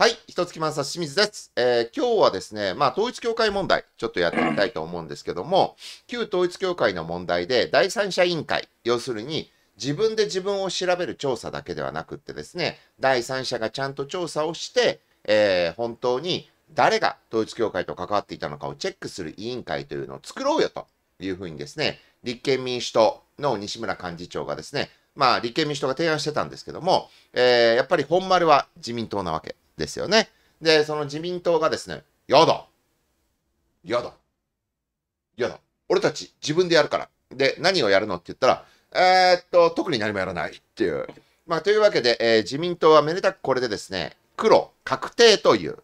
はい、き月んさ清水です、えー、今日はですね、まあ、統一協会問題、ちょっとやってみたいと思うんですけども、旧統一協会の問題で、第三者委員会、要するに、自分で自分を調べる調査だけではなくってですね、第三者がちゃんと調査をして、えー、本当に誰が統一協会と関わっていたのかをチェックする委員会というのを作ろうよというふうにですね、立憲民主党の西村幹事長がですね、まあ、立憲民主党が提案してたんですけども、えー、やっぱり本丸は自民党なわけ。ですよね。で、その自民党がですね、やだやだやだ俺たち自分でやるから。で、何をやるのって言ったら、えー、っと、特に何もやらないっていう。まあ、というわけで、えー、自民党はめでたくこれでですね、黒確定という。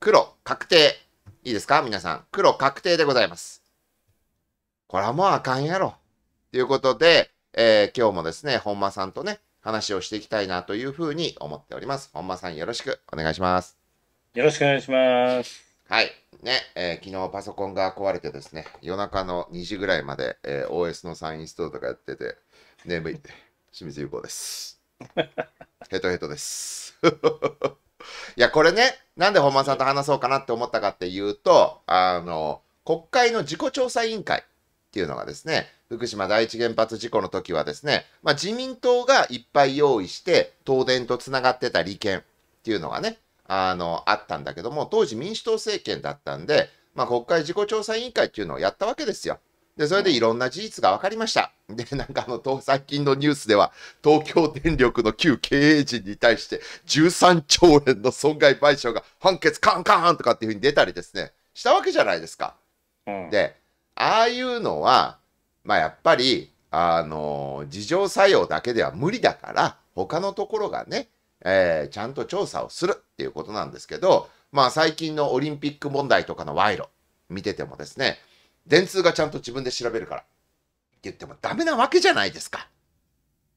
黒確定。いいですか皆さん。黒確定でございます。これはもうあかんやろ。ということで、えー、今日もですね、本間さんとね、話をしていきたいなというふうに思っております。本間さんよろしくお願いします。よろしくお願いします。はい。ね、えー、昨日パソコンが壊れてですね、夜中の2時ぐらいまで、えー、OS のサインインストールとかやってて、眠い。清水優子です。ヘトヘトです。いや、これね、なんで本間さんと話そうかなって思ったかっていうと、あの、国会の自己調査委員会っていうのがですね、福島第一原発事故の時はですね、まあ、自民党がいっぱい用意して、東電とつながってた利権っていうのがね、あの、あったんだけども、当時民主党政権だったんで、まあ、国会事故調査委員会っていうのをやったわけですよ。で、それでいろんな事実が分かりました。で、なんかあの、最近のニュースでは、東京電力の旧経営陣に対して13兆円の損害賠償が判決カンカンとかっていうふうに出たりですね、したわけじゃないですか。うん、で、ああいうのは、まあ、やっぱり、あの、自浄作用だけでは無理だから、他のところがね、えー、ちゃんと調査をするっていうことなんですけど、まあ、最近のオリンピック問題とかの賄賂見ててもですね、電通がちゃんと自分で調べるからって言ってもダメなわけじゃないですか。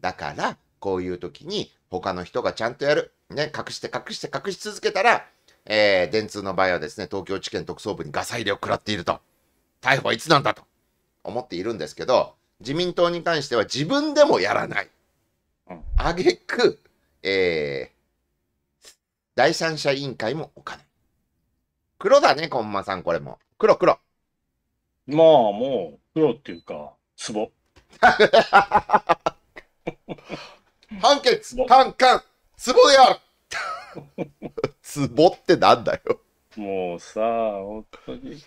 だから、こういう時に他の人がちゃんとやる。ね、隠して隠して隠し続けたら、えー、電通の場合はですね、東京地検特捜部にガサ入れを食らっていると逮捕はいつなんだと思っているんですけど、自民党に関しては自分でもやらない。あげく、えー、第三者委員会も置かない。黒だね、こんまさん、これも。黒、黒。まあ、もう、黒っていうか、ツボ。判決、カンカン、ツボである ツボってなんだよ。もうさ、本当に。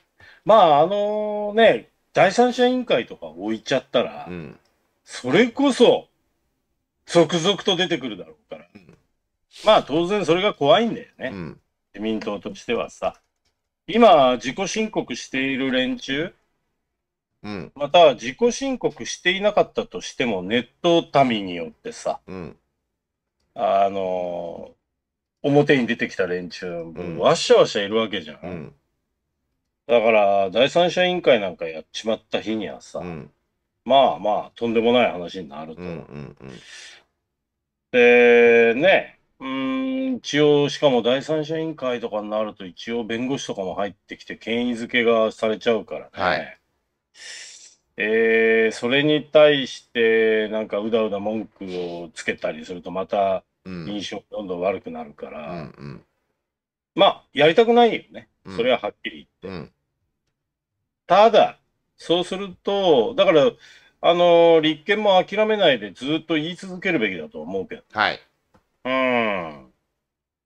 まあ、あのね、第三者委員会とか置いちゃったら、うん、それこそ、続々と出てくるだろうから。うん、まあ、当然それが怖いんだよね。うん、自民党としてはさ。今、自己申告している連中、うん、また、自己申告していなかったとしても、ネット民によってさ、うん、あのー、表に出てきた連中、わしゃわしゃいるわけじゃん。だから、第三者委員会なんかやっちまった日にはさ、うん、まあまあ、とんでもない話になると。うんうんうん、で、ね、うん、一応、しかも第三者委員会とかになると、一応弁護士とかも入ってきて、権威づけがされちゃうからね。はい、えー、それに対して、なんかうだうだ文句をつけたりすると、また印象がどんどん悪くなるから、うんうんうん、まあ、やりたくないよね、それははっきり言って。うんただ、そうすると、だから、あの立憲も諦めないでずっと言い続けるべきだと思うけど、はい、うん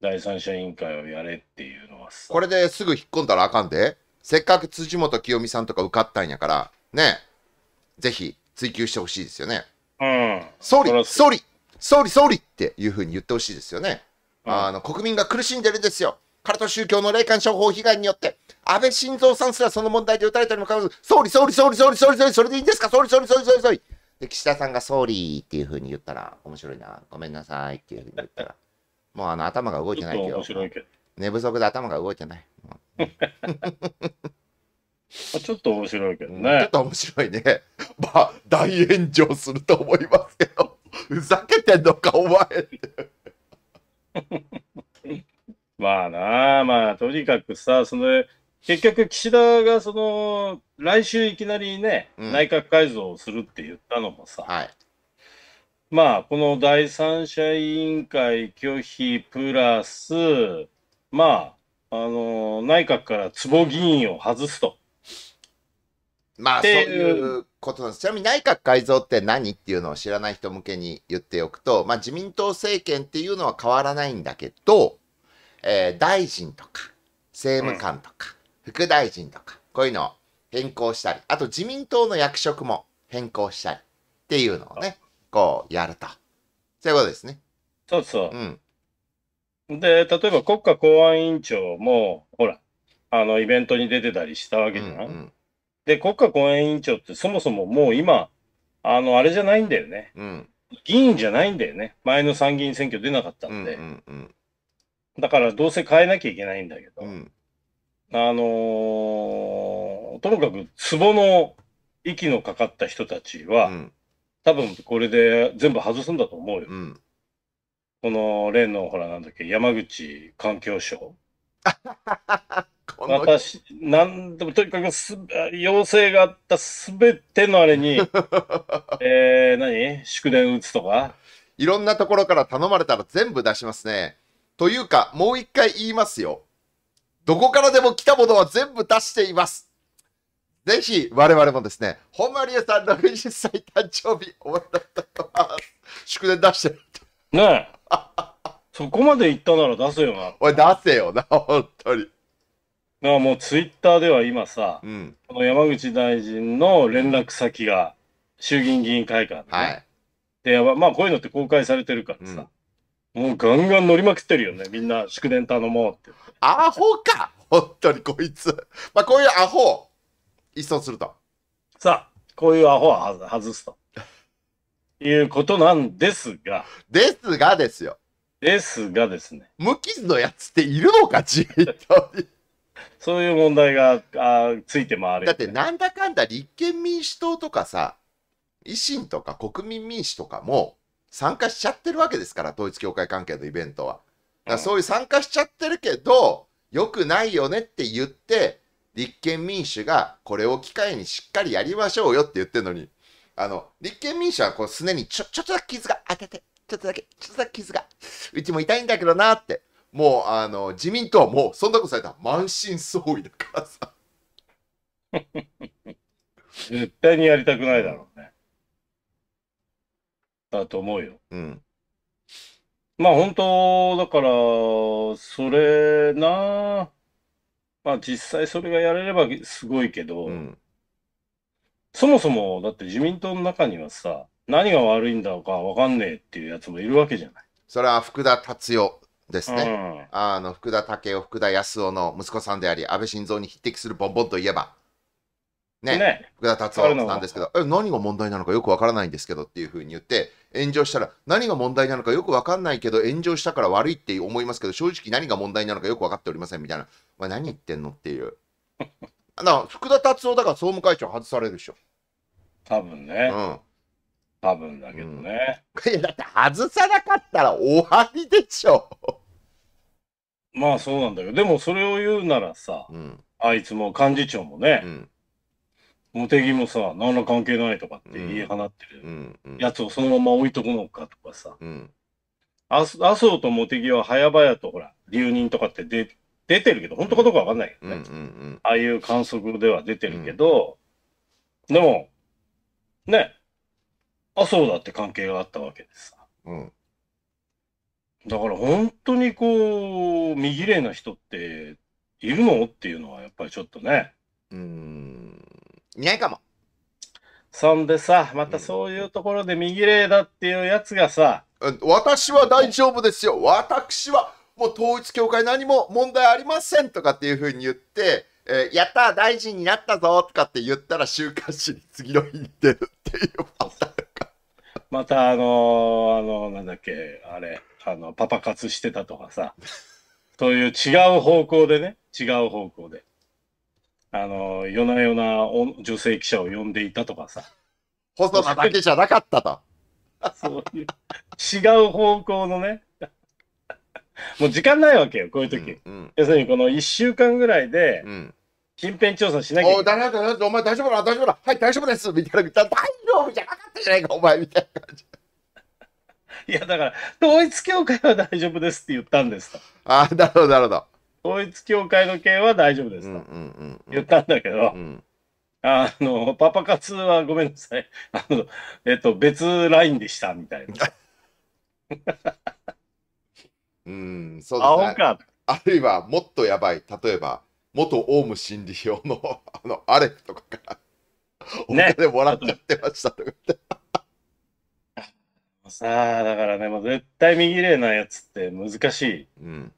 第三者委員会をやれっていうのはこれですぐ引っ込んだらあかんで、せっかく辻元清美さんとか受かったんやから、ねぜひ追及してほしいですよね。うん、総理、総理、総理、総理っていうふうに言ってほしいですよね。うん、あの国民が苦しんでるんですよ。カルト宗教の霊感商法被害によって、安倍晋三さんすらその問題で打たれたにもかかわらず、総理、総理、総理、総理、総理、総理、それでいいんですか総理、総理、総理、総理、総理。総岸田さんが総理っていうふうに言ったら、面白いな、ごめんなさいっていうふうに言ったら、もうあの頭が動いてない理、総けど寝不足で頭が動いてない。ちょっと面白いけどね。ちょっと面白いね。まあ、大炎上すると思いますけど、ふざけてんのか、お前って。まあなあ、まあ、とにかくさ、その、結局、岸田が、その、来週いきなりね、うん内閣改造をするって言ったのもさ、はい。まあ、この第三者委員会拒否プラス、まあ、あの、内閣から坪議員を外すと。まあ、そういうことなんです。ちなみに内閣改造って何っていうのを知らない人向けに言っておくと、まあ、自民党政権っていうのは変わらないんだけど、えー、大臣とか政務官とか、副大臣とかこういうのを変更したりあと自民党の役職も変更したりっていうのをねこうやるとそういうことですね。そうそう。うん、で例えば国家公安委員長もほらあのイベントに出てたりしたわけじゃん。うんうん、で国家公安委員長ってそもそももう今あのあれじゃないんだよね。うん議員じゃないんだよね。前の参議院選挙出なかったんで。うんうんうん、だからどうせ変えなきゃいけないんだけど、うん、あのー、ともかく壺の息のかかった人たちは、うん、多分これで全部外すんだと思うよ。うん、この例のほらなんだっけ山口環境省。私、何でもとにかくす、要請があったすべてのあれに、えー、何祝電打つとかいろんなところから頼まれたら全部出しますね。というか、もう一回言いますよ。どこからでも来たものは全部出しています。ぜひ、我々もですね、本間理恵さんの60歳誕生日、おめでとうございます。祝電出してる。ねえ。そこまで言ったなら出せよな。おい、出せよな、本当に。だかもうツイッターでは今さ、うん、この山口大臣の連絡先が衆議院議員会館で、ね、はい、でまあこういうのって公開されてるからさ、うんもうガンガン乗りまくってるよね。みんな祝電頼もうって。アホか本当にこいつ。まあこういうアホを一掃すると。さあ、こういうアホは外すと。いうことなんですが。ですがですよ。ですがですね。無傷のやつっているのか自民党に。そういう問題があついて回る、ね、だってなんだかんだ立憲民主党とかさ、維新とか国民民主とかも、参加しちゃってるわけですから、統一教会関係のイベントは。だからそういう参加しちゃってるけど、よくないよねって言って、立憲民主がこれを機会にしっかりやりましょうよって言ってるのに、あの、立憲民主はこうすねにちょ、ちょっとだけ傷が当てて、ちょっとだけ、ちょっとだけ傷が、うちも痛いんだけどなって。もう、あの、自民党はもう、そんなことされたら満身創痍だからさ。絶対にやりたくないだろうね。だと思うよ。うん。まあ本当、だから、それな、まあ実際それがやれればすごいけど、うん、そもそもだって自民党の中にはさ、何が悪いんだろうかわかんねえっていうやつもいるわけじゃない。それは福田達夫ですね。うん、あの福田武夫、福田康夫の息子さんであり、安倍晋三に匹敵するボンボンといえば。ね、ね福田達夫なんですけど、え、何が問題なのかよくわからないんですけどっていうふうに言って、炎上したら、何が問題なのかよくわかんないけど、炎上したから悪いって思いますけど、正直何が問題なのかよく分かっておりませんみたいな、まあ、何言ってんのっていう。だ 福田達夫だから総務会長外されるでしょ。多分ね。うん。多分だけどね。うん、いや、だって外さなかったら終わりでしょ。まあそうなんだけど、でもそれを言うならさ、うん、あいつも幹事長もね、うん茂木もさ、何ら関係ないとかって言い放ってるやつをそのまま置いとくのかとかさ、麻生と茂木は早々とほら、留任とかって出出てるけど、本当かどうかわかんないけどね、ああいう観測では出てるけど、でも、ね、麻生だって関係があったわけでさ。うん、だから本当にこう、見綺麗な人っているのっていうのはやっぱりちょっとね。うん。いないかも。そんでさ、またそういうところで右霊だっていうやつがさ、うん、私は大丈夫ですよ。私はもう統一教会何も問題ありませんとかっていうふうに言って、えー、やった大臣になったぞとかって言ったら週刊誌に次の日に出るっていうパターンか。またあのー、あのなんだっけ、あれ、あの、パパ活してたとかさ、そ ういう違う方向でね、違う方向で。あの、夜な夜な女性記者を呼んでいたとかさ。細田だけじゃなかったと。そういう違う方向のね。もう時間ないわけよ、こういう時。うんうん、要するにこの1週間ぐらいで、近辺調査しなきゃいけない。おだだだお前大丈夫だ、大丈夫だ、はい、大丈夫です、みたいな、大丈夫じゃなかったじゃないか、お前、みたいな感じ。いや、だから、統一教会は大丈夫ですって言ったんですと。ああ、なるほど、なるほど。統一教会の件は大丈夫ですと言ったんだけど、あの、パパ活はごめんなさい。あの、えっと、別ラインでした、みたいな。うん、そうですね。青か。あるいは、もっとやばい。例えば、元オウム真理教の、あの、アレフとかから、お金もらっちゃってましたとか、ね、さあ、だからね、もう絶対見切れないやつって難しい。うん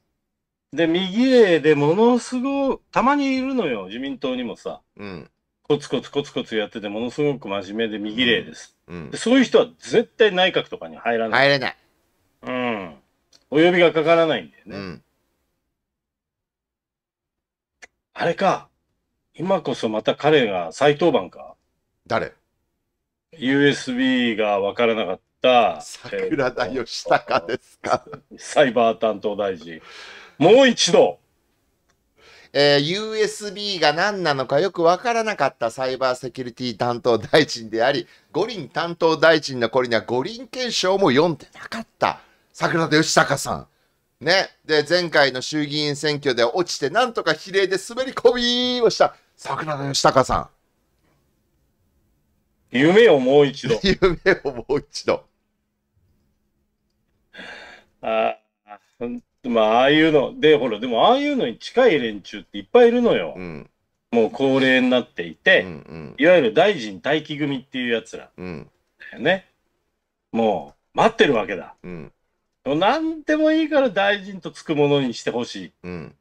で、右へでものすごい、たまにいるのよ、自民党にもさ。うん。コツコツコツコツやってて、ものすごく真面目で右霊です、うんで。。そういう人は絶対内閣とかに入らない。入れない。うん。お呼びがかからないんだよね。うん。あれか。今こそまた彼が再登板か。誰 USB が分からなかった、桜田義孝ですか。サイバー担当大臣。もう一度。えー、USB が何なのかよくわからなかったサイバーセキュリティ担当大臣であり、五輪担当大臣の頃には五輪憲章も読んでなかった。桜田義孝さん。ね。で、前回の衆議院選挙で落ちて、なんとか比例で滑り込みをした桜田義孝さん。夢をもう一度。夢をもう一度。ああ、まあ、ああいうの、で、ほら、でも、ああいうのに近い連中っていっぱいいるのよ。うん、もう高齢になっていて、うんうん、いわゆる大臣待機組っていうやつら、うん、だよね。もう、待ってるわけだ。うん、何でもいいから大臣とつくものにしてほしい。うん、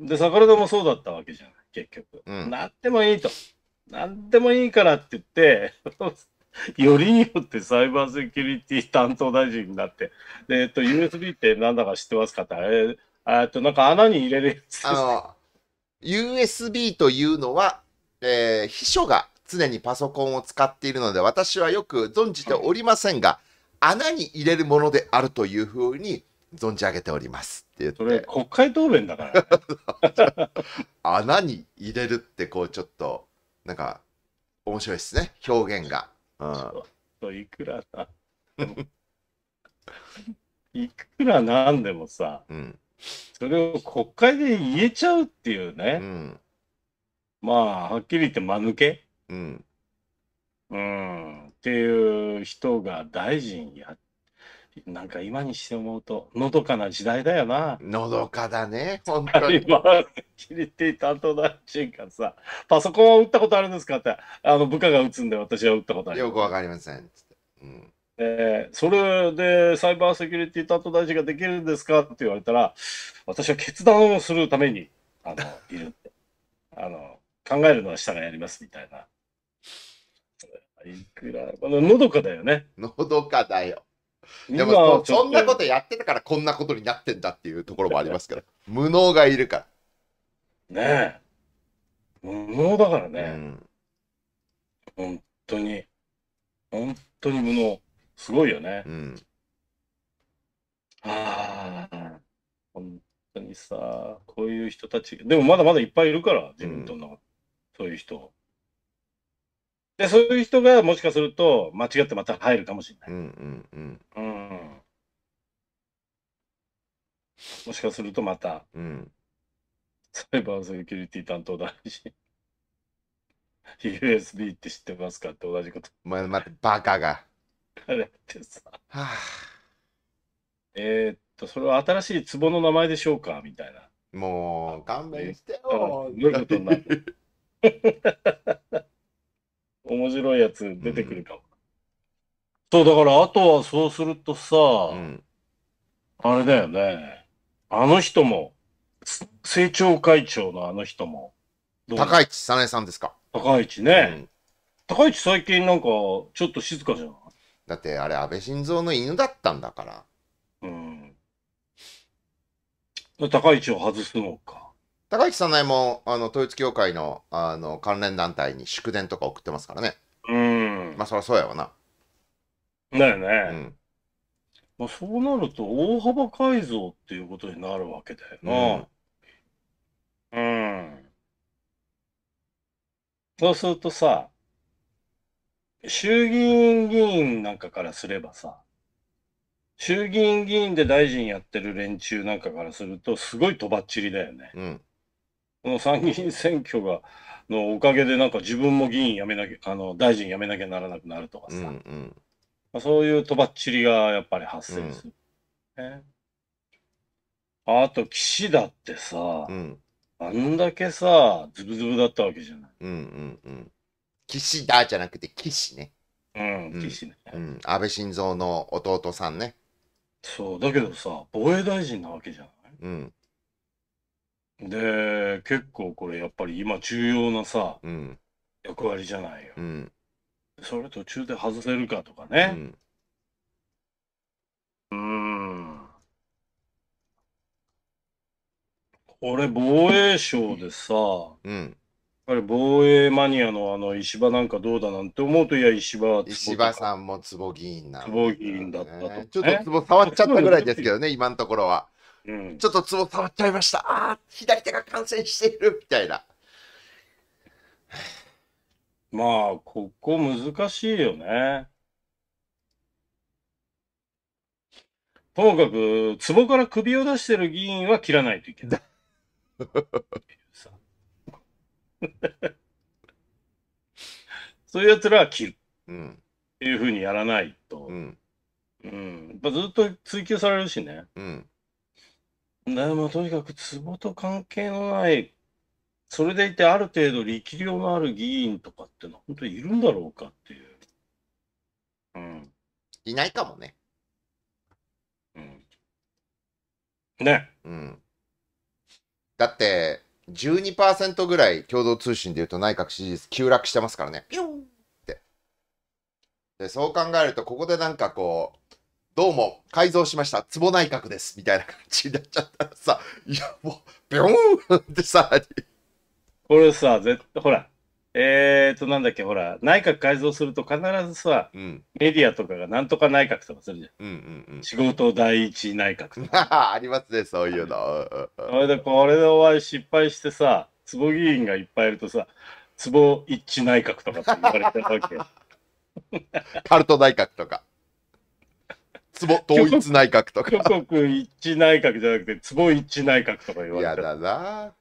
で、桜田もそうだったわけじゃん、結局。うん、何でもいいと。何でもいいからって言って よりによってサイバーセキュリティ担当大臣になって、でえっと、USB ってなんだか知ってますかって、えっと、なんか穴に入れるやつあの、USB というのは、えー、秘書が常にパソコンを使っているので、私はよく存じておりませんが、穴に入れるものであるというふうに存じ上げておりますって言って。それ、国会答弁だから、ね、穴に入れるって、こう、ちょっと、なんか、面白いですね、表現が。ああ。いくらな、いくらなんでもさ、うん、それを国会で言えちゃうっていうね。うん、まあ、はっきり言って間抜け。うん。うん。っていう人が大臣やっなんか今にして思うと、のどかな時代だよな。のどかだね、本当に。今、キリティ担当大臣がさ、パソコンを打ったことあるんですかって、あの部下が打つんで私は打ったことある。よくわかりません。って。うんえー、それでサイバーセキュリティ担当大臣ができるんですかって言われたら、私は決断をするために、あの、いるあの、考えるのは下がやりますみたいな。いくら、のどかだよね。のどかだよ。でもそんなことやってたからこんなことになってんだっていうところもありますから 無能がいるからねえ無能だからね、うん、本当に本当に無能すごいよね、うん、ああ本当にさこういう人たちでもまだまだいっぱいいるから自民党の、うん、そういう人で、そういう人がもしかすると、間違ってまた入るかもしれない。うんうんうん。うん。もしかするとまた、うん、サイバーセキュリティ担当大臣、USB って知ってますかって同じこと。まあ、またバカが。あれってさ。はあ、えー、っと、それは新しい壺の名前でしょうかみたいな。もう、勘弁してよ。どういうことになる 面白いやつ出てくるかも。そう、だから、あとはそうするとさ、うん。あれだよね。あの人も、政調会長のあの人も、高市早苗さんですか。高市うね。ん高市最近なんか、ちょっと静かじゃないだって、あれ、安倍晋三の犬だったんだから。うん。高市を外すのか。高市早苗もあの統一教会のあの関連団体に祝電とか送ってますからね。うん。まあそりゃそうやわな。だよね。うん。まあそうなると大幅改造っていうことになるわけだよな。うん。うん、そうするとさ、衆議院議員なんかからすればさ、衆議院議員で大臣やってる連中なんかからすると、すごいとばっちりだよね。うんこの参議院選挙がのおかげで、なんか自分も議員辞めなきゃ、あの大臣辞めなきゃならなくなるとかさ、うんうんまあ、そういうとばっちりがやっぱり発生する。うん、ね、あと、岸田ってさ、うん、あんだけさ、ズブズブだったわけじゃない。うんうんうん、岸田じゃなくて岸ね。うん、岸ね、うん。安倍晋三の弟さんね。そう、だけどさ、防衛大臣なわけじゃない。うんで、結構これやっぱり今重要なさ、うん、役割じゃないよ。うん、それ途中で外せるかとかね。うん。うん俺、防衛省でさ、うん、やっぱり防衛マニアのあの石破なんかどうだなんて思うと、いや、石破石破さんも坪議員な、ね、坪議員だったと、ね、ちょっと坪触っちゃったぐらいですけどね、今のところは。うん、ちょっとツボ触っちゃいました。ああ、左手が感染しているみたいな。まあ、ここ難しいよね。ともかく、ツボから首を出してる議員は切らないといけない。そういうやつらは切る。うん、いうふうにやらないと。うん。うん、ずっと追求されるしね。うん。ね、まあ、とにかくツボと関係のない、それでいてある程度力量のある議員とかってのは本当にいるんだろうかっていう。うん。いないかもね。うん。ね。うん。だって、12%ぐらい共同通信でいうと内閣支持率急落してますからね。ピュンって。で、そう考えると、ここでなんかこう、どうも、改造しました、坪内閣です、みたいな感じになっちゃったらさ、いや、もう、ビョーンってさ、これさ、絶対、ほら、えーと、なんだっけ、ほら、内閣改造すると必ずさ、うん、メディアとかがなんとか内閣とかするじゃん。うんうんうん、仕事第一内閣とか。ありますね、そういうの。それで、これでお前失敗してさ、坪議員がいっぱいいるとさ、坪一致内閣とかって言われてるわけ。カ ルト内閣とか。壺統一内閣とか。諸国一致内閣じゃなくて、壺一致内閣とか言われて。やだな。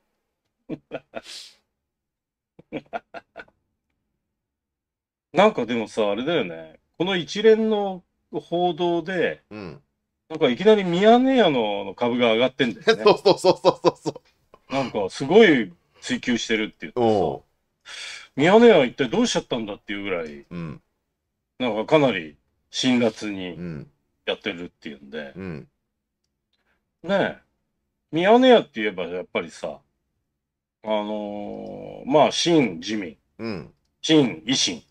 なんかでもさ、あれだよね。この一連の報道で、うん、なんかいきなりミヤネ屋の株が上がってんだよね。そうそうそうそうそう。なんかすごい追求してるって言ってさ、ミヤネ屋一体どうしちゃったんだっていうぐらい、うん、なんかかなり辛辣にやってるっていうんで、うん、ねえミヤネ屋って言えばやっぱりさあのー、まあ新自民、うん、新維新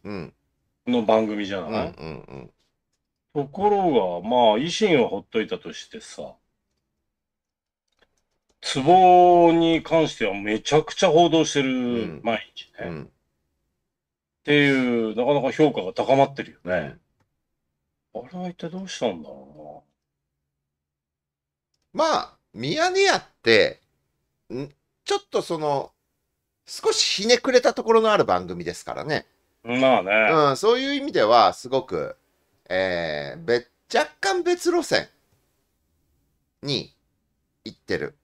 の番組じゃない、うんうんうんところが、まあ、維新をほっといたとしてさ、ツボに関してはめちゃくちゃ報道してる毎日ね。うんうん、っていう、なかなか評価が高まってるよね。あれは一体どうしたんだろうな。まあ、ミヤネ屋って、んちょっとその、少しひねくれたところのある番組ですからね。まあね。うん、そういう意味では、すごく、えー、べ、若干別路線に行ってる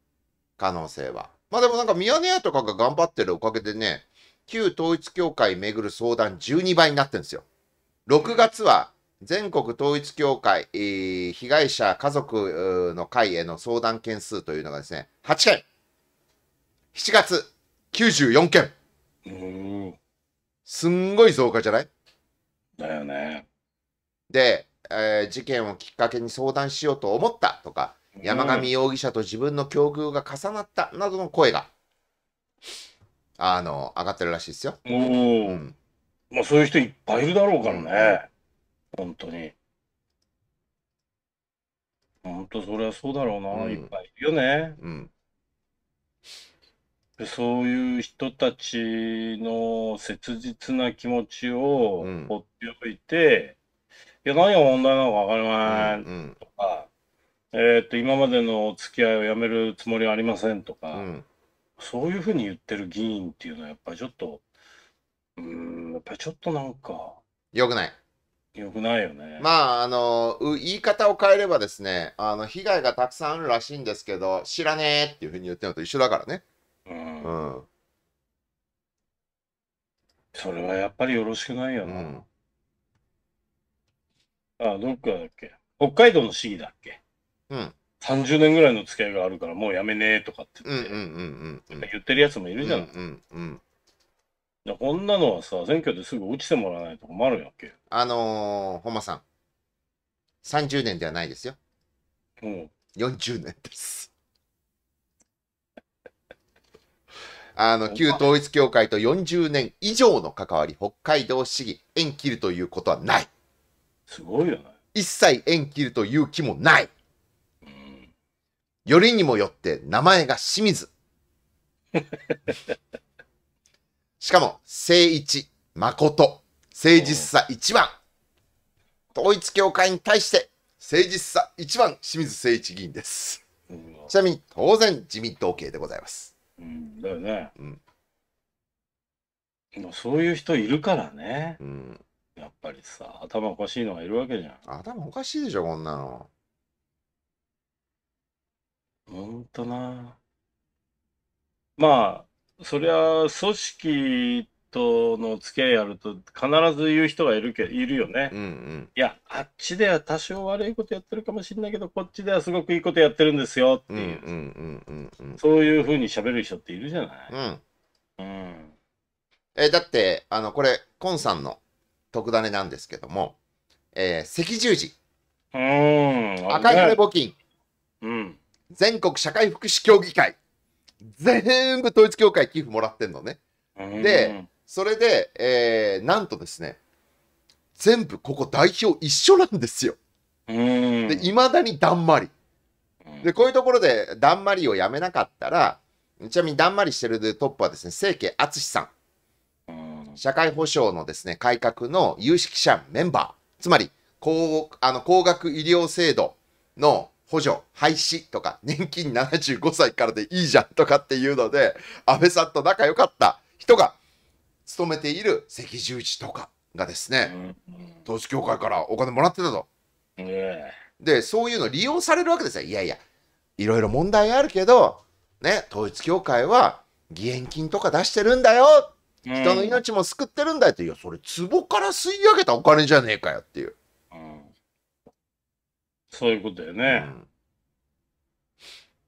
可能性は。まあでもなんかミヤネ屋とかが頑張ってるおかげでね、旧統一教会巡る相談12倍になってるんですよ。6月は全国統一教会、被害者家族の会への相談件数というのがですね、8件。7月、94件。すんごい増加じゃないだよね。で、えー、事件をきっかけに相談しようと思ったとか、山上容疑者と自分の境遇が重なったなどの声が、あの、上がってるらしいですよ。うん。まあそういう人いっぱいいるだろうからね。本当に。本当それはそうだろうな、うん、いっぱいいるよね。うん、でそういう人たちの切実な気持ちを放っておいて、うん、いや、何が問題なのか分かりません、うん、とか、えー、っと、今までのお付き合いをやめるつもりはありませんとか、そういうふうに言ってる議員っていうのは、やっぱりちょっと、うん、やっぱりちょっとなんか。よくない。よくないよね。まあ、あの、言い方を変えればですね、あの、被害がたくさんあるらしいんですけど、知らねえっていうふうに言ってるのと一緒だからね。うん。うん、それはやっぱりよろしくないよな。うん、ああ、どっかだっけ北海道の市議だっけうん。30年ぐらいの付き合いがあるからもうやめねえとかって言って、言ってるやつもいるじゃうんうんうんこんなのはさ、選挙ですぐ落ちてもらわないと困るやんけ。あのー、本間さん、30年ではないですよ。うん。40年です。あの、旧統一教会と40年以上の関わり、北海道市議、縁切るということはない。すごいよね。一切縁切るという気もない。よりにもよって名前が清水。しかも、誠一、誠、誠実さ一番。統一教会に対して、誠実さ一番、清水誠一議員です。ちなみに、当然、自民党系でございます。うん、だよね。うん。そういう人いるからね。うん。やっぱりさ、頭おかしいのがいるわけじゃん。頭おかしいでしょ、こんなの。ほんとな。まあ、そりゃ、組織との付き合いあると、必ず言う人がいるけいるよね、うんうん。いや、あっちでは多少悪いことやってるかもしれないけど、こっちではすごくいいことやってるんですよっていう、んうんうんうん、そういうふうにしゃべる人っているじゃない。うん、うん、えだって、あのこれ、コンさんの特ダネなんですけども、えー、赤十字、うん赤い骨募金、うん、全国社会福祉協議会、全部統一教会寄付もらってんのね。で、それで、えー、なんとですね、全部ここ代表一緒なんですよ。で、いまだにだんまり。で、こういうところでだんまりをやめなかったら、ちなみにだんまりしてるトップはですね、清家淳さん。社会保障のですね、改革の有識者メンバー。つまり、高あの高額医療制度の補助、廃止とか、年金75歳からでいいじゃんとかっていうので、安倍さんと仲良かった人が勤めている赤十字とかがですね、統一教会からお金もらってたと。で、そういうの利用されるわけですよ。いやいや、いろいろ問題あるけど、ね、統一教会は義援金とか出してるんだよ人の命も救ってるんだよって、いや、それ、壺から吸い上げたお金じゃねえかよっていう。そういうことだよね。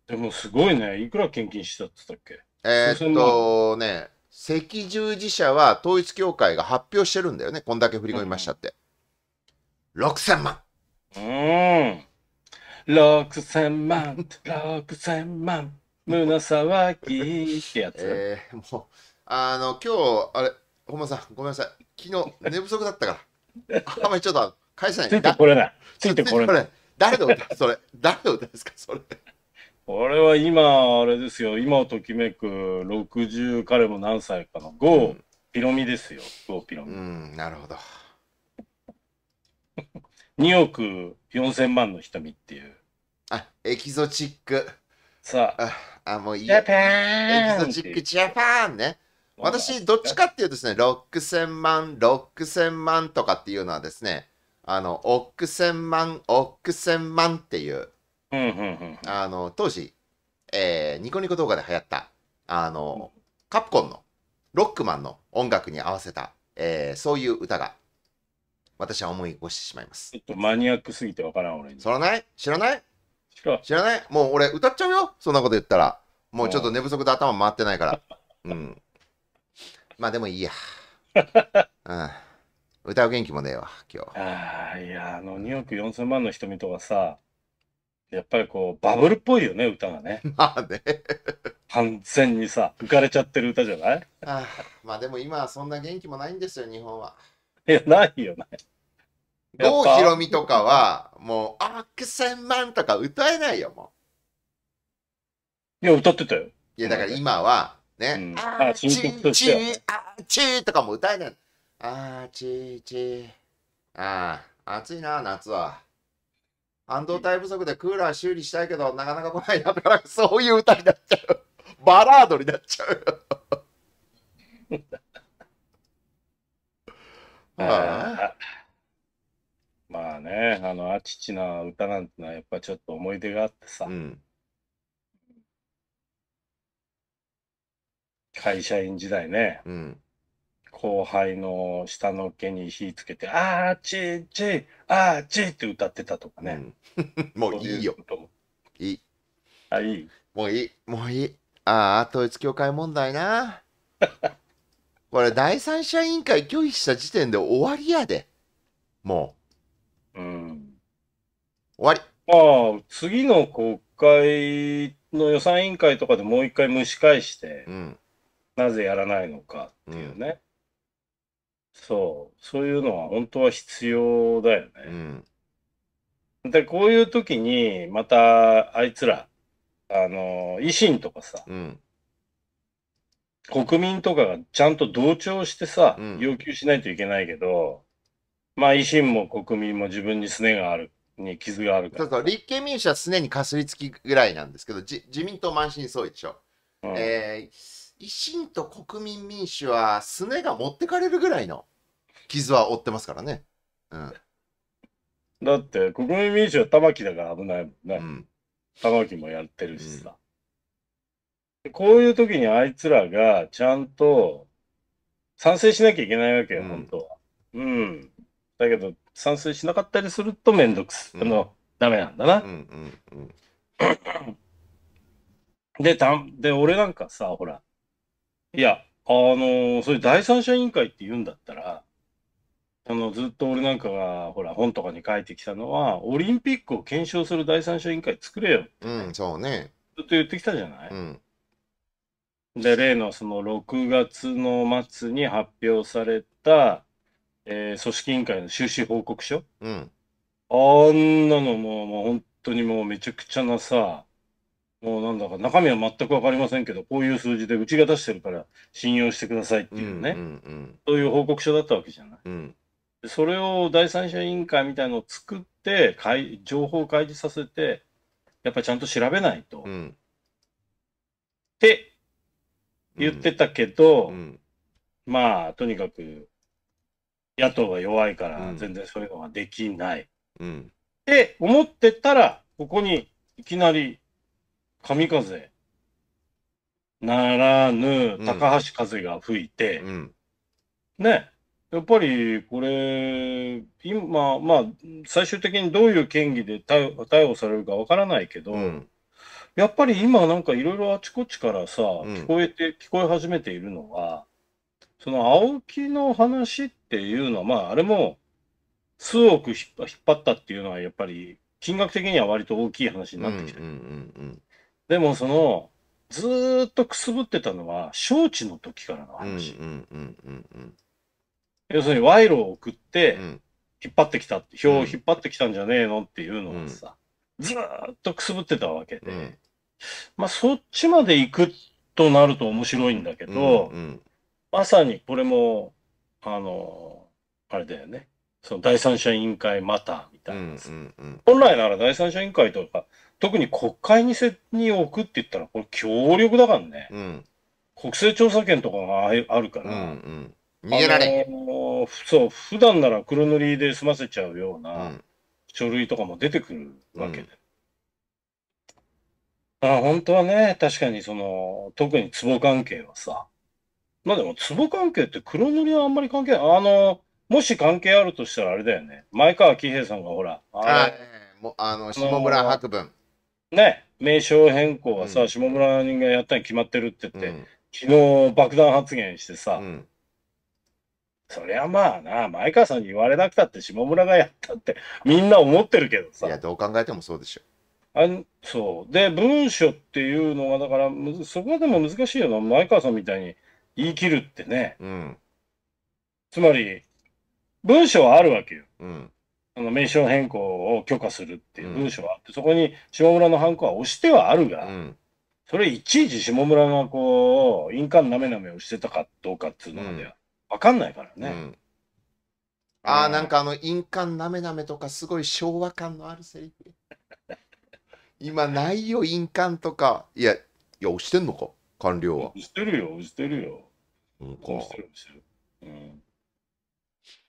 でもすごいね。いくら献金したって言ったっけえー、っとね、赤十字社は統一教会が発表してるんだよね。こんだけ振り込みましたって。6000万。うん。6000万、6000万、胸騒ぎってやつ。えー、もう、あの、今日、あれ、本間さん、ごめんなさい。昨日、寝不足だったから。あんまりちょっと返せない。ついてこれない。ついてこれない。誰の歌それ誰の歌ですかそれ俺は今あれですよ今をときめく60彼も何歳かの5、うん、ピロミですよ5ピロミうんなるほど2 億4000万の瞳っていうあエキゾチックさああもういいジャパンエキゾチックジャパンね私どっちかっていうとですね6000万6000万とかっていうのはですねあの、億千万、億千万っていう、うんうんうん、あの、当時、えー、ニコニコ動画で流行った、あの、カプコンの、ロックマンの音楽に合わせた、えー、そういう歌が、私は思い起こしてしまいます。ちょっとマニアックすぎてわからん、俺に。知らない知らない知らないもう俺歌っちゃうよそんなこと言ったら。もうちょっと寝不足で頭回ってないから。うん。まあでもいいや。うん。歌う元気もねえわ、今日。ああ、いや、あの、2億4千万の瞳とはさ、やっぱりこう、バブルっぽいよね、歌がね。まあね。完全にさ、浮かれちゃってる歌じゃないあまあでも今はそんな元気もないんですよ、日本は。いや、ないよね。郷ひろみとかは、もう、億千万とか歌えないよ、もう。いや、歌ってたよ。いや、だから今はね、うん、あちー、ちあっちーとかも歌えない。あーちーちー。ああ、暑いな、夏は。半導体不足でクーラー修理したいけど、なかなか来ない。だからそういう歌になっちゃう。バラードになっちゃう。ああまあね、あの、あちちな歌なんてのはやっぱちょっと思い出があってさ、うん、会社員時代ね、うん後輩の下の毛に火つけて、あーちーちー、あーちーって歌ってたとかね。もういいよ。いい。あ、いい。もういい。もういい。ああ、統一教会問題な。これ、第三者委員会拒否した時点で終わりやで。もう。うん。終わり。ああ、次の国会の予算委員会とかでもう一回蒸し返して、うん、なぜやらないのかっていうね。うんそう、そういうのは本当は必要だようね。ん。で、こういう時に、また、あいつら、あの、維新とかさ、うん。国民とかがちゃんと同調してさう、ん要求しないといけないけど、まあ、維新も国民も自分にすねがある、に傷があるかそうそう、立憲民主は常にかすりつきぐらいなんですけど、自民党満身創痍でしょ。うんえー維新と国民民主はすねが持ってかれるぐらいの傷は負ってますからね。うん、だって国民民主は玉木だから危ないもんね。うん、玉木もやってるしさ、うん、こういう時にあいつらがちゃんと賛成しなきゃいけないわけよ、うん、本当は。うん。だけど賛成しなかったりすると面倒くす、うん、あのダメなんだな。うんうんうんでたで俺なんかさほらいや、あの、それ第三者委員会って言うんだったら、あの、ずっと俺なんかが、ほら、本とかに書いてきたのは、オリンピックを検証する第三者委員会作れよってね、うん、そうね。ずっと言ってきたじゃない、うん。で、例のその6月の末に発表された、えー組織委員会の収支報告書。うん。あんなのもう、もう本当にもうめちゃくちゃなさ、もうなんだか中身は全く分かりませんけど、こういう数字でうちが出してるから信用してくださいっていうね、うんうんうん、そういう報告書だったわけじゃない。うん、それを第三者委員会みたいのを作ってかい、情報を開示させて、やっぱりちゃんと調べないと。うん、って言ってたけど、うん、まあ、とにかく野党が弱いから全然そういうのができない。って思ってたら、ここにいきなり神風ならぬ高橋風が吹いて、うん、ね、やっぱりこれ、今、まあ、最終的にどういう嫌疑で逮捕されるかわからないけど、うん、やっぱり今なんかいろいろあちこちからさ、聞こえて、うん、聞こえ始めているのは、その青木の話っていうのは、まあ、あれも、数億引っ張ったっていうのは、やっぱり、金額的には割と大きい話になってきてる。でもその、ずーっとくすぶってたのは、招致の時からの話。要するに賄賂を送って、引っ張ってきたって、票を引っ張ってきたんじゃねえのっていうのがさ、ずーっとくすぶってたわけで、うんまあそっちまで行くとなると面白いんだけど、うんまさにこれも、あの、あれだよね。その第三者委員会またみたいな本来なら第三者委員会とか特に国会にせに置くって言ったら、これ強力だからね。うん、国勢調査権とかがあるから。うんうん、逃げられそう、普段なら黒塗りで済ませちゃうような書類とかも出てくるわけで。うん、あ本当はね、確かにその、特に壺関係はさ。まあでも、壺関係って黒塗りはあんまり関係ない。あの、もし関係あるとしたらあれだよね。前川喜平さんがほら、ああもあの下村博文。ね、名称変更はさ、うん、下村人がやったに決まってるって言って、昨日爆弾発言してさ、そりゃまあな、前川さんに言われなくたって下村がやったってみんな思ってるけどさ。いや、どう考えてもそうでしょ。あそう。で、文書っていうのが、だから、そこはでも難しいよな。前川さんみたいに言い切るってね。うん、つまり、文書はあるわけよ。うん、あの名称変更を許可するっていう文書があって、うん、そこに下村のハンコは押してはあるが、うん、それいちいち下村がこう、印鑑なめなめをしてたかどうかっていうので、わかんないからね。ああ、なんかあの、印鑑なめなめとか、すごい昭和感のあるセリフ。今ないよ、印鑑とか。いや、いや、押してんのか、官僚は。押してるよ、押してるよ。うん、押してる、押してる。うん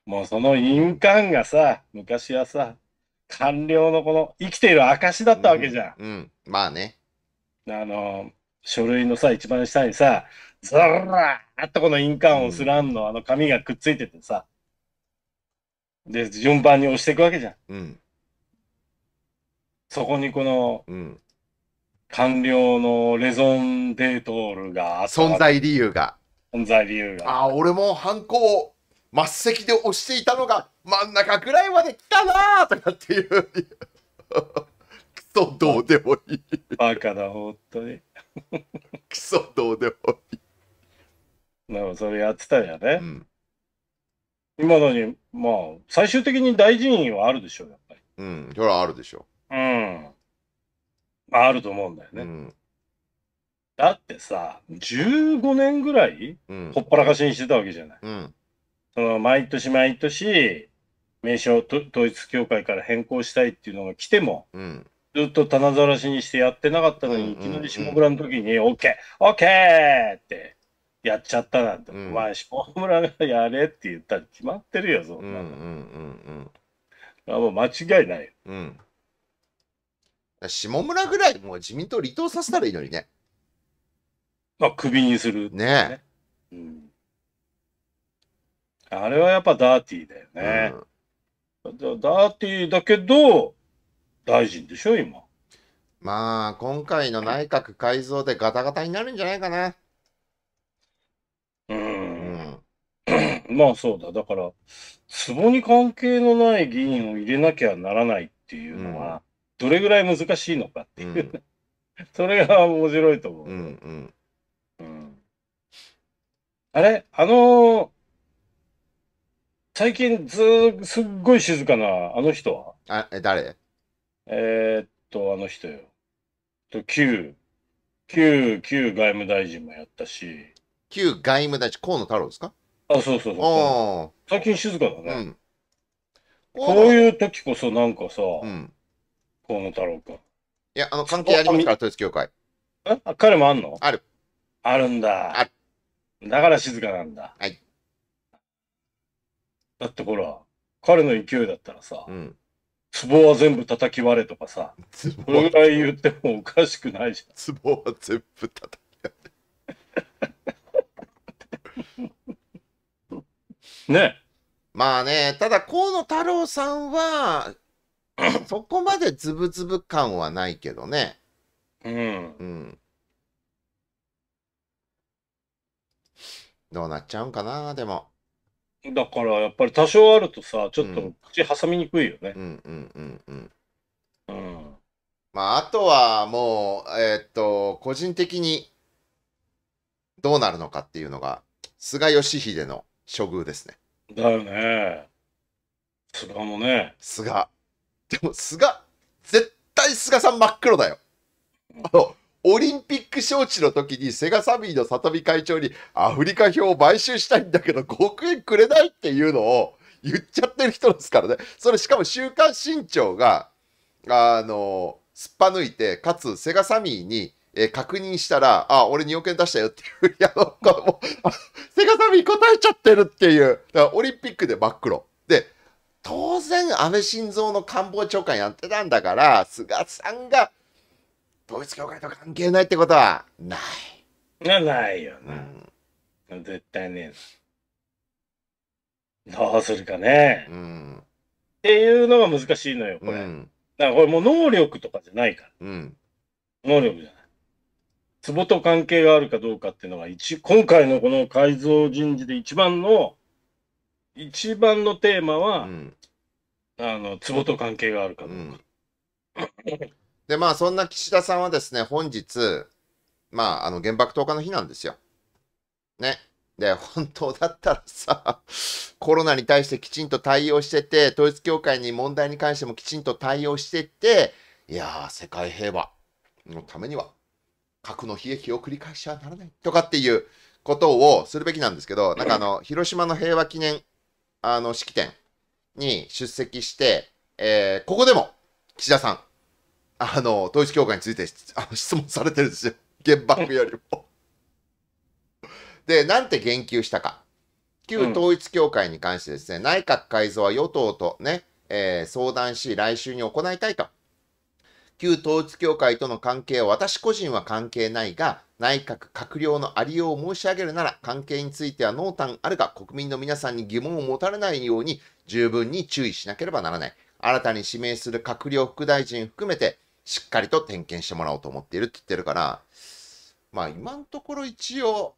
もうその印鑑がさ、昔はさ、官僚のこの生きている証だったわけじゃん。うん、うん、まあね。あの、書類のさ、一番下にさ、ずらーっとこの印鑑をすらんの、うん、あの紙がくっついててさ、で、順番に押していくわけじゃん。うん、そこにこの、うん、官僚のレゾンデートールが存在理由が。存在理由が。ああ、俺も犯行末席で押していたのが真ん中ぐらいまで来たなとかっていうクソどうでもいいバカだ本当にクソどうでもいいでもそれやってたよね、うん、今のにまあ最終的に大人員はあるでしょうやっぱりうんそれはあるでしょううんあると思うんだよね、うん、だってさ15年ぐらい、うん、ほっぱらかしにしてたわけじゃない、うんその毎年毎年、名称を統一教会から変更したいっていうのが来ても、うん、ずっと棚ざらしにしてやってなかったのに、いきなり下村の時に、オッケー、オッケーってやっちゃったなんて、うん、お前、下村がやれって言ったら決まってるよ、そんなの。うんうんうんうん、あもう間違いない。うん、下村ぐらい、もう自民党離党させたらいいのにね。まあ、クビにする、ね、ね。うんあれはやっぱダーティーだよね。うん、ダーティーだけど、大臣でしょ、今。まあ、今回の内閣改造でガタガタになるんじゃないかな。うん。まあそうだ。だから、壺に関係のない議員を入れなきゃならないっていうのは、どれぐらい難しいのかっていう、うん、それが面白いと思う。うんうんうん、あれあの最近ずー、すっごい静かな、あの人はあ、え、誰えーっと、あの人よ。と、旧、旧、旧外務大臣もやったし、旧外務大臣、河野太郎ですかあ、そうそうそう。最近静かだね、うね。ん。こういう時こそなんかさ、河うん。野太郎かいや、あの、関係ありますから、統一教会。えあ彼もあんのある。あるんだ。あだから静かなんだ。はい。だってほら、彼の勢いだったらさ、うん壺は全部叩き割れとかさ、それぐらい言ってもおかしくないじゃん。壺は全部叩き割れ。ねまあね、ただ河野太郎さんは、そこまでズブズブ感はないけどね。うん。うん。どうなっちゃうんかな、でも。だからやっぱり多少あるとさ、ちょっと口挟みにくいよね。うんうんうんうん。うん、まあ、あとはもう、えー、っと、個人的にどうなるのかっていうのが、菅義偉の処遇ですね。だよね。菅もね。菅。でも菅、絶対菅さん真っ黒だよ。あオリンピック招致の時にセガサミーの里見会長にアフリカ票を買収したいんだけど5億円くれないっていうのを言っちゃってる人ですからね。それしかも週刊新潮が、あの、すっぱ抜いて、かつセガサミーに、えー、確認したら、あ、俺2億円出したよっていう、いや、もう、セガサミー答えちゃってるっていう。だからオリンピックで真っ黒。で、当然安倍晋三の官房長官やってたんだから、菅さんが、統一教会と関係ないってことはない。なないよな、うん。絶対ねどうするかね、うん。っていうのが難しいのよ、これ。うん、だからこれもう能力とかじゃないから。能力じゃない。ツボと関係があるかどうかっていうのが一、今回のこの改造人事で一番の、一番のテーマは、あの、ツボと関係があるかどうか。で、まあ、そんな岸田さんはですね、本日、まあ、あの、原爆投下の日なんですよ。ね。で、本当だったらさ、コロナに対してきちんと対応してて、統一教会に問題に関してもきちんと対応してて、いやー、世界平和のためには、核の悲劇を繰り返しはならないとかっていうことをするべきなんですけど、なんかあの、広島の平和記念、あの、式典に出席して、えー、ここでも、岸田さん、あの統一教会についてあの質問されてるんですよ原爆よりも。でなんて言及したか旧統一教会に関してですね、うん、内閣改造は与党とね、えー、相談し来週に行いたいと。旧統一教会との関係は私個人は関係ないが内閣閣僚のありようを申し上げるなら関係については濃淡あるが国民の皆さんに疑問を持たれないように十分に注意しなければならない新たに指名する閣僚副大臣含めてしっかりと点検してもらおうと思っているって言ってるから、まあ今のところ一応、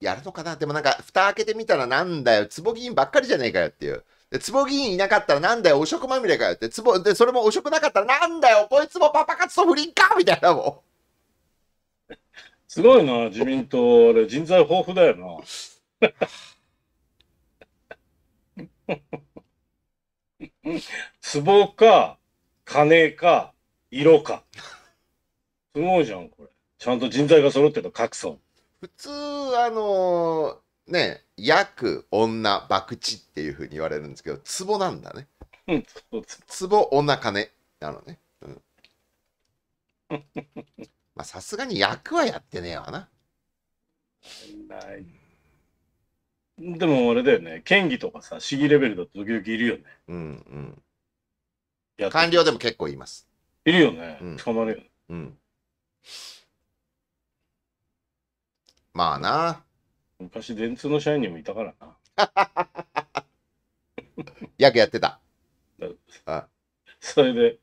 やるのかなでもなんか、蓋開けてみたらなんだよ、坪議員ばっかりじゃねえかよっていう。で、坪議員いなかったらなんだよ、汚職まみれかよって。坪、で、それも汚職なかったらなんだよ、こいつもパパ活と不倫かみたいなもん。すごいな、自民党、あれ、人材豊富だよな。坪 か、金か、色か。すごいじゃん、これ。ちゃんと人材が揃ってた、各村。普通、あのー、ね、役、女、博打っていうふうに言われるんですけど、壺なんだね。うん、女、金なのね。うん。まあ、さすがに役はやってねえわな。ない。でもあれだよね、県議とかさ、市議レベルだと時々いるよね。うんうん。や官僚でも結構います。いるよね捕まるよね。うん。まあな。昔、電通の社員にもいたからな。役やってた。それで、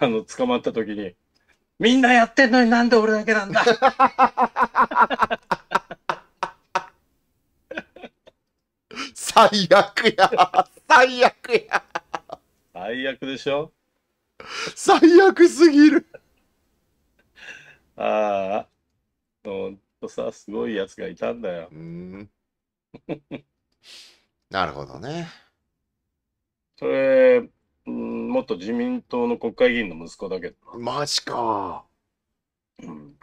あの、捕まった時に、みんなやってんのになんで俺だけなんだ 最悪や。最悪や。最悪でしょ最悪すぎるああ、ほんとさ、すごいやつがいたんだよ。うん。なるほどね。それ、うん、元自民党の国会議員の息子だけど。マジか。うん。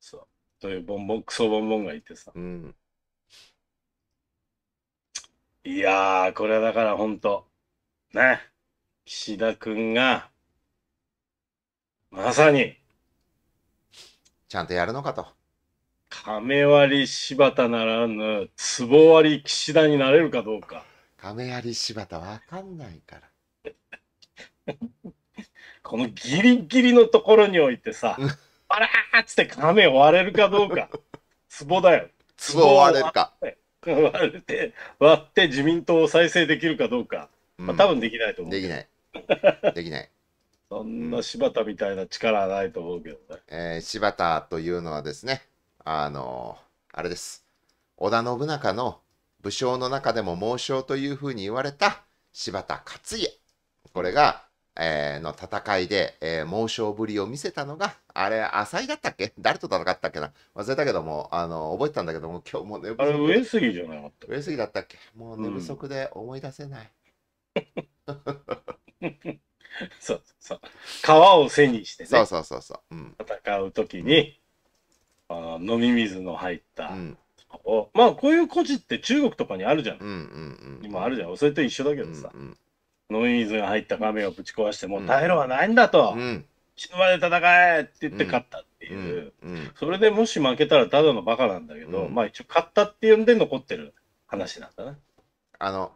そう。そういうボンボン、クソボンボンがいてさ。うん。いやー、これはだから本当、ね、岸田君が、まさに、ちゃんとやるのかと。亀割り柴田ならぬ、壺割り岸田になれるかどうか。亀割り柴田わかんないから。このギリギリのところにおいてさ、あらーっつって亀割れるかどうか。壺だよ。壺割れるか。割れて、割って自民党を再生できるかどうか、うんまあ、多分できないと思う。できない。できない。そんな柴田みたいな力はないと思うけどね。えー、柴田というのはですね、あのー、あれです。織田信長の武将の中でも猛将というふうに言われた柴田勝家。これが、えー、の戦いで、えー、猛将ぶりを見せたのがあれ、浅井だったっけ誰と戦ったっけな忘れたけども、あの、覚えてたんだけども、今日も寝不足。あれ、上杉じゃなかった上杉だったっけもう寝不足で思い出せない。そうそうそう。川を背にしてね。そうそうそうそう。戦う時に、あ飲み水の入った、うん、まあ、こういう孤児って中国とかにあるじゃん。うんうんうん、今あるじゃん。それと一緒だけどさ。うんうん、飲み水が入った亀をぶち壊して、もう耐えろはないんだと。うん死ぬまで戦えって言って勝ったっていう、うんうん、それでもし負けたらただのバカなんだけど、まあ一応勝ったって呼んで残ってる話なんだね。あの、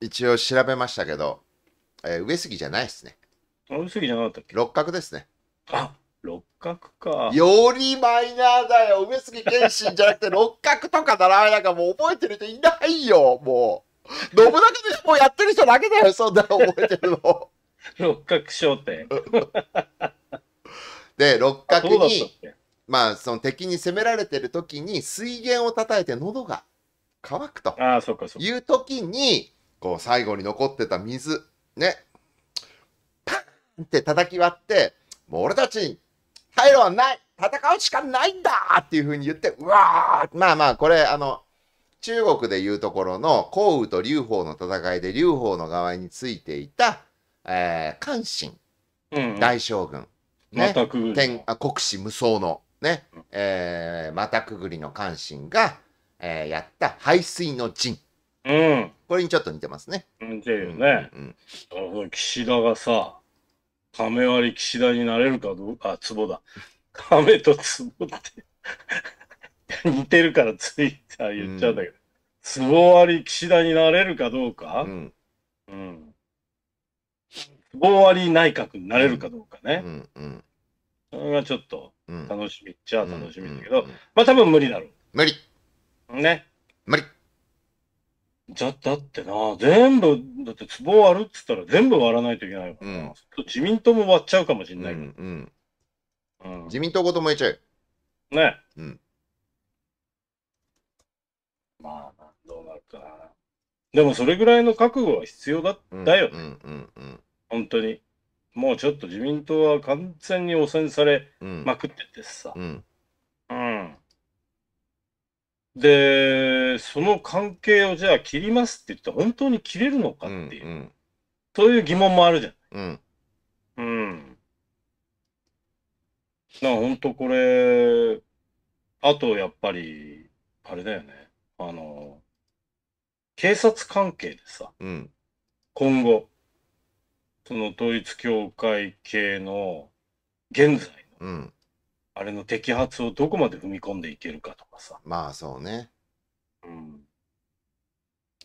一応調べましたけど、えー、上杉じゃないですね。上杉じゃなかったっけ六角ですね。あ六角か。よりマイナーだよ。上杉謙信じゃなくて六角とかだな。なんかもう覚えてる人いないよ、もう。信長でもうやってる人だけだよ、そんなの覚えてるの。六角商店。で、六角に、まあ、その敵に攻められてる時に水源をたたいて喉が乾くという時に、こう、最後に残ってた水、ね、パンって叩き割って、もう俺たちに入るはない戦うしかないんだっていうふうに言って、うわーまあまあ、これ、あの、中国でいうところの項羽と劉邦の戦いで劉邦の側についていたえー、関心、うんうん、大将軍、ね、ま、天あ国士無双のね、えー、またくぐりの関心が、えー、やった排水の陣、うん、これにちょっと似てますね。似てるね。うんうん、岸田がさ亀割岸田になれるかどうかあ壺だ亀と壺って 似てるからつい言っちゃうんだけど、うん、壺割岸田になれるかどうか、うん、うん棒割り内閣になれるかどうかね。うんうん、それはちょっと楽しみっちゃ楽しみだけど、まあ多分無理だろう。無理。ね。無理。じゃ、だってな、全部、だって壺割るっつったら全部割らないといけないから、うん、自民党も割っちゃうかもしれないけど。うん、うん、うん、自民党ごと燃えちゃう。ね。うん。まあ、どうなるかな。でもそれぐらいの覚悟は必要だ、うん、だよね。うんうんうん本当に。もうちょっと自民党は完全に汚染されまくっててさ。うん。うん、で、その関係をじゃあ切りますって言って本当に切れるのかっていう、うんうん、そういう疑問もあるじゃん。うん。うん。な本当これ、あとやっぱり、あれだよね。あの、警察関係でさ、うん、今後、その統一教会系の現在の、うん、あれの摘発をどこまで踏み込んでいけるかとかさ。まあそうね。うん。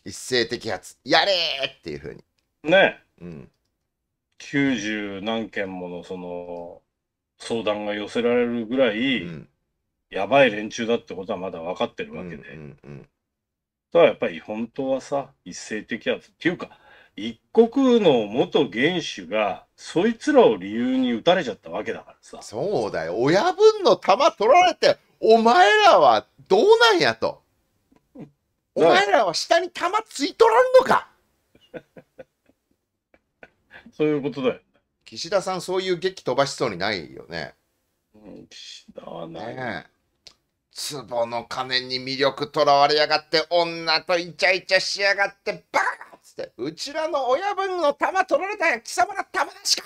一斉摘発、やれっていうふうに。ねえ。うん。90何件ものその相談が寄せられるぐらい、うん、やばい連中だってことはまだ分かってるわけで。うんうんうん、ただやっぱり本当はさ、一斉摘発っていうか、一国の元元首が、そいつらを理由に撃たれちゃったわけだからさ。そうだよ。親分の弾取られて、お前らはどうなんやと。お前らは下に玉ついとらんのか そういうことだよ、岸田さん、そういう劇飛ばしそうにないよね。うん、岸田はね。壺の金に魅力とらわれやがって、女とイチャイチャしやがって、バカって、うちらの親分の玉取られた貴様の玉なしか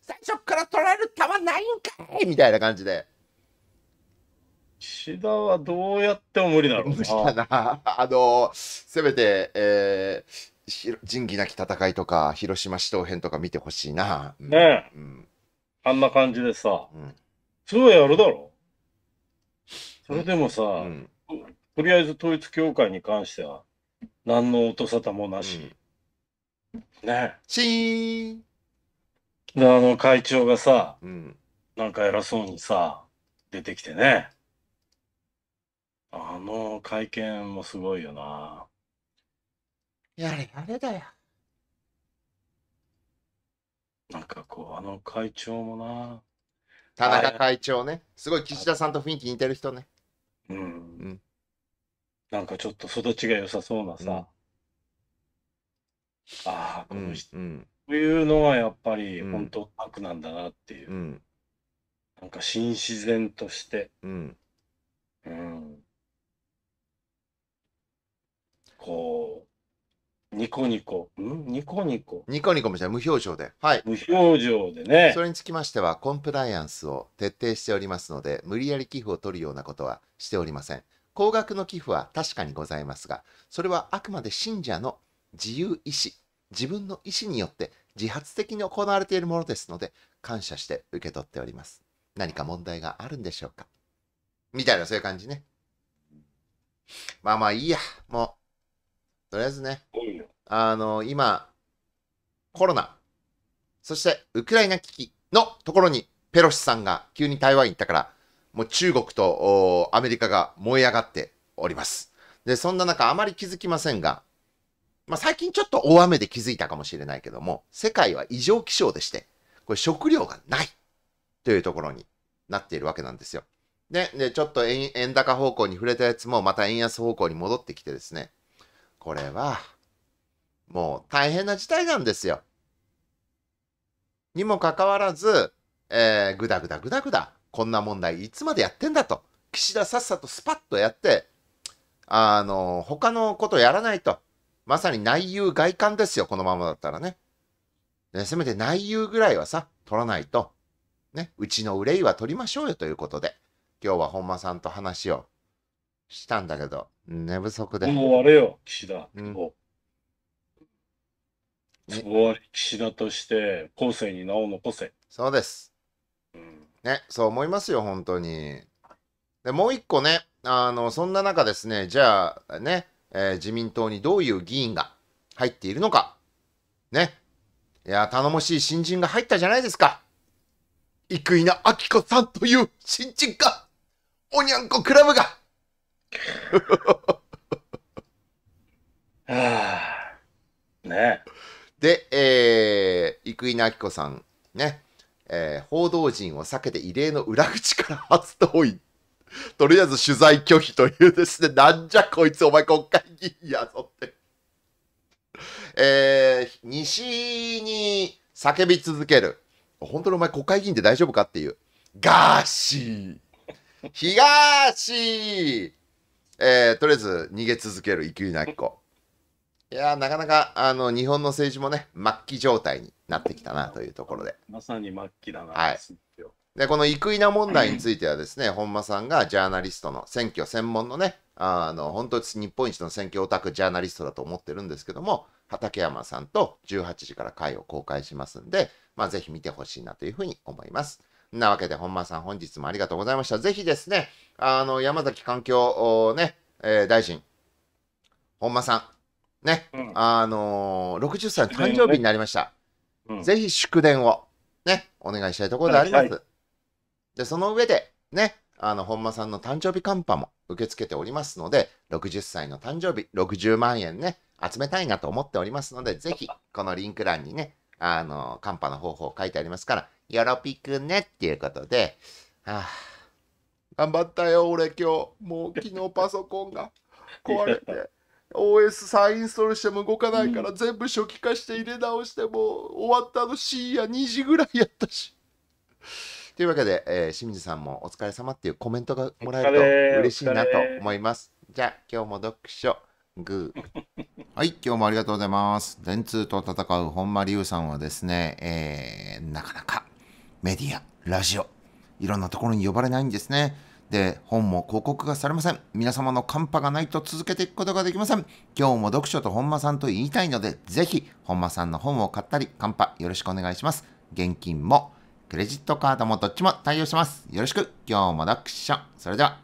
最初から取られる玉ないんかいみたいな感じで。岸田はどうやっても無理だろうな。あの、せめて、えー、仁義なき戦いとか、広島死闘編とか見てほしいな。ねえ、うん、あんな感じでさ、うん、やるだろ。それでもさ、うん、とりあえず統一教会に関しては、何の音沙汰もなし。ね。シーン。で、あの会長がさ、うん。なんか偉そうにさ、出てきてね。あの会見もすごいよな。やれやれだよ。なんかこう、あの会長もな田中会長ね。すごい岸田さんと雰囲気似てる人ね。うん。うんなんかちょっと育ちが良さそうなさ、ああ、この人、うん、というのはやっぱり本当悪なんだなっていう、うん、なんか新自然として、うん、うん、こうニコニコんニコニコニコニコもじゃ無表情で、はい、無表情でねそれにつきましてはコンプライアンスを徹底しておりますので無理やり寄付を取るようなことはしておりません高額の寄付は確かにございますがそれはあくまで信者の自由意志自分の意思によって自発的に行われているものですので、感謝して受け取っております。何か問題があるんでしょうかみたいな、そういう感じね。まあまあいいや、もう。とりあえずね、あの、今、コロナ、そしてウクライナ危機のところにペロシさんが急に台湾行ったから、もう中国とアメリカが燃え上がっております。で、そんな中、あまり気づきませんが、まあ、最近ちょっと大雨で気づいたかもしれないけども、世界は異常気象でして、これ食料がないというところになっているわけなんですよ。で、でちょっと円高方向に触れたやつもまた円安方向に戻ってきてですね、これはもう大変な事態なんですよ。にもかかわらず、えー、ぐだぐだぐだぐだ、こんな問題いつまでやってんだと、岸田さっさとスパッとやって、あの、他のことやらないと。まさに内憂外患ですよ、このままだったらね。ねせめて内憂ぐらいはさ、取らないと。ね、うちの憂いは取りましょうよということで、今日は本間さんと話をしたんだけど、寝不足で。もうあれよ、岸田。うん、もう、岸田として、後世に名を残せ。そうです。ね、そう思いますよ、本当に。で、もう一個ね、あの、そんな中ですね、じゃあね、えー、自民党にどういう議員が入っているのか。ね。いや、頼もしい新人が入ったじゃないですか。生稲晃子さんという新人が、おにゃんこクラブが。はあ、ねで、えー、生稲晃子さん、ね、えー、報道陣を避けて異例の裏口から初登院。とりあえず取材拒否というですね、なんじゃこいつお前国会議員やぞって。えー、西に叫び続ける。本当にお前国会議員で大丈夫かっていう。ガーシー。東ーえー、とりあえず逃げ続ける生稲晃子。いやなかなかあの日本の政治もね末期状態になってきたなというところでまさに末期だな、はい、で、この生稲問題についてはですね、本間さんがジャーナリストの選挙専門のね、あの、本当に日本一の選挙オタクジャーナリストだと思ってるんですけども、畠山さんと18時から会を公開しますんで、まあ、ぜひ見てほしいなというふうに思います。なわけで、本間さん、本日もありがとうございました。ぜひですね、あの、山崎環境、ね、えー、大臣、本間さん、ね、うん、あのー、60歳の誕生日になりました。うん、ぜひ祝電を、ね、お願いしたいところであります。はいはいで、その上で、ね、あの、本間さんの誕生日カンパも受け付けておりますので、60歳の誕生日、60万円ね、集めたいなと思っておりますので、ぜひ、このリンク欄にね、あの、カンパの方法書いてありますから、よろぴくねっていうことで、はあ、頑張ったよ、俺今日。もう昨日パソコンが壊れて。OS 再インストールしても動かないから全部初期化して入れ直しても終わったの深夜2時ぐらいやったしというわけで、えー、清水さんもお疲れ様っていうコメントがもらえると嬉しいなと思います。じゃあ、今日も読書、グー。はい、今日もありがとうございます。電通と戦う本間龍さんはですね、えー、なかなかメディア、ラジオ、いろんなところに呼ばれないんですね。で、本も広告がされません。皆様のカンパがないと続けていくことができません。今日も読書と本間さんと言いたいので、ぜひ本間さんの本を買ったり、カンパよろしくお願いします。現金もクレジットカードもどっちも対応してます。よろしく、今日もダックション。それでは。